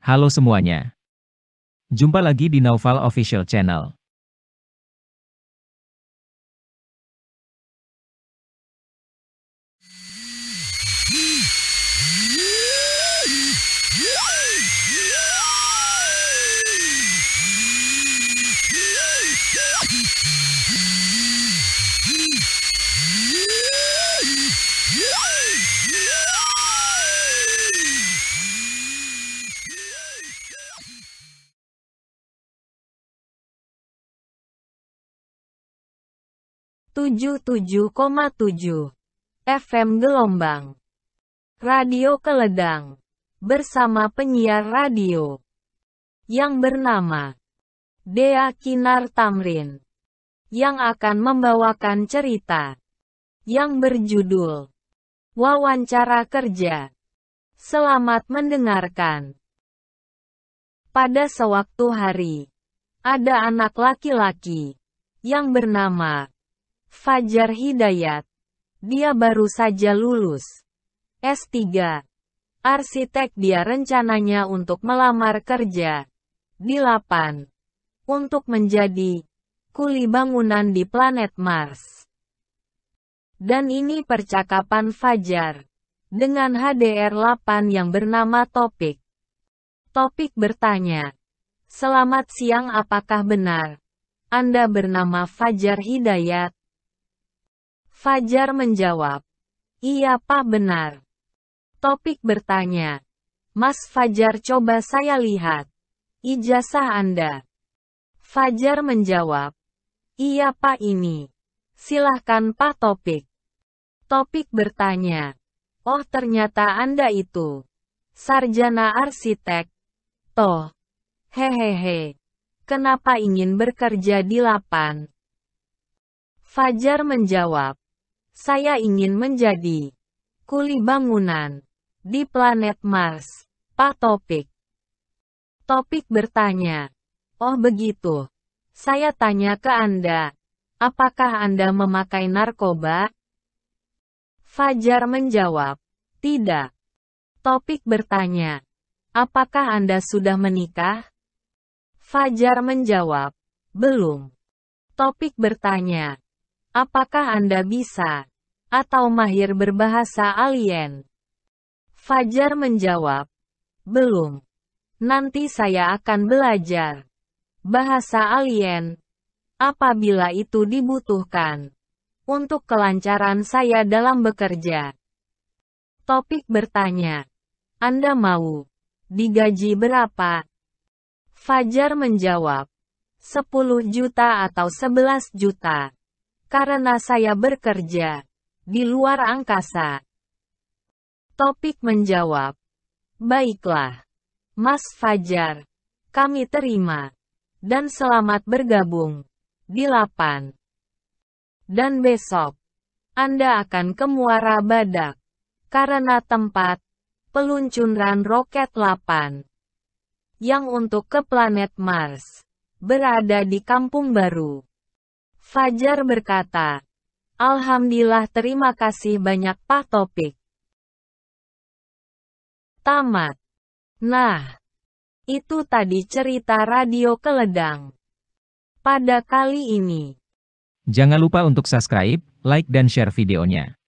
Halo semuanya. Jumpa lagi di Naufal Official Channel. 77,7 FM Gelombang Radio Keledang bersama penyiar radio yang bernama Dea Kinar Tamrin yang akan membawakan cerita yang berjudul Wawancara Kerja. Selamat mendengarkan. Pada sewaktu hari, ada anak laki-laki yang bernama Fajar Hidayat. Dia baru saja lulus S3. Arsitek dia rencananya untuk melamar kerja di Lapan untuk menjadi kuli bangunan di planet Mars. Dan ini percakapan Fajar dengan HDR 8 yang bernama Topik. Topik bertanya, Selamat siang apakah benar? Anda bernama Fajar Hidayat? Fajar menjawab, Iya Pak benar. Topik bertanya, Mas Fajar coba saya lihat. Ijazah Anda. Fajar menjawab, Iya Pak ini. Silahkan Pak Topik. Topik bertanya, Oh ternyata Anda itu. Sarjana arsitek. Toh. Hehehe. Kenapa ingin bekerja di lapan? Fajar menjawab, saya ingin menjadi kuli bangunan di planet Mars. Pak Topik. Topik bertanya. Oh begitu. Saya tanya ke Anda. Apakah Anda memakai narkoba? Fajar menjawab. Tidak. Topik bertanya. Apakah Anda sudah menikah? Fajar menjawab. Belum. Topik bertanya. Apakah Anda bisa atau mahir berbahasa alien? Fajar menjawab, belum. Nanti saya akan belajar bahasa alien apabila itu dibutuhkan untuk kelancaran saya dalam bekerja. Topik bertanya, Anda mau digaji berapa? Fajar menjawab, 10 juta atau 11 juta. Karena saya bekerja di luar angkasa. Topik menjawab, Baiklah, Mas Fajar, kami terima, dan selamat bergabung di Lapan. Dan besok, Anda akan ke Muara Badak, karena tempat peluncuran roket Lapan yang untuk ke planet Mars berada di Kampung Baru. Fajar berkata, Alhamdulillah terima kasih banyak Pak Topik. Tamat. Nah, itu tadi cerita Radio Keledang. Pada kali ini. Jangan lupa untuk subscribe, like dan share videonya.